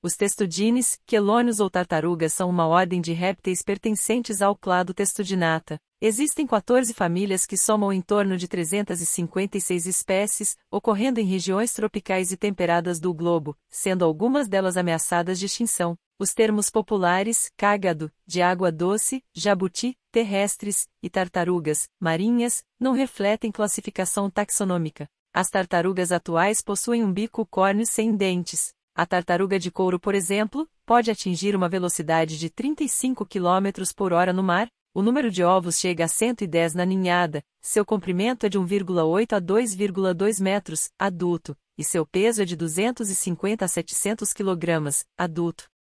Os testudines, quelônios ou tartarugas são uma ordem de répteis pertencentes ao clado Testudinata. Existem 14 famílias que somam em torno de 356 espécies, ocorrendo em regiões tropicais e temperadas do globo, sendo algumas delas ameaçadas de extinção. Os termos populares, cágado, de água doce, jabuti, terrestres, e tartarugas, marinhas, não refletem classificação taxonômica. As tartarugas atuais possuem um bico córneo sem dentes, a tartaruga de couro, por exemplo, pode atingir uma velocidade de 35 km por hora no mar, o número de ovos chega a 110 na ninhada, seu comprimento é de 1,8 a 2,2 metros, adulto, e seu peso é de 250 a 700 kg, adulto.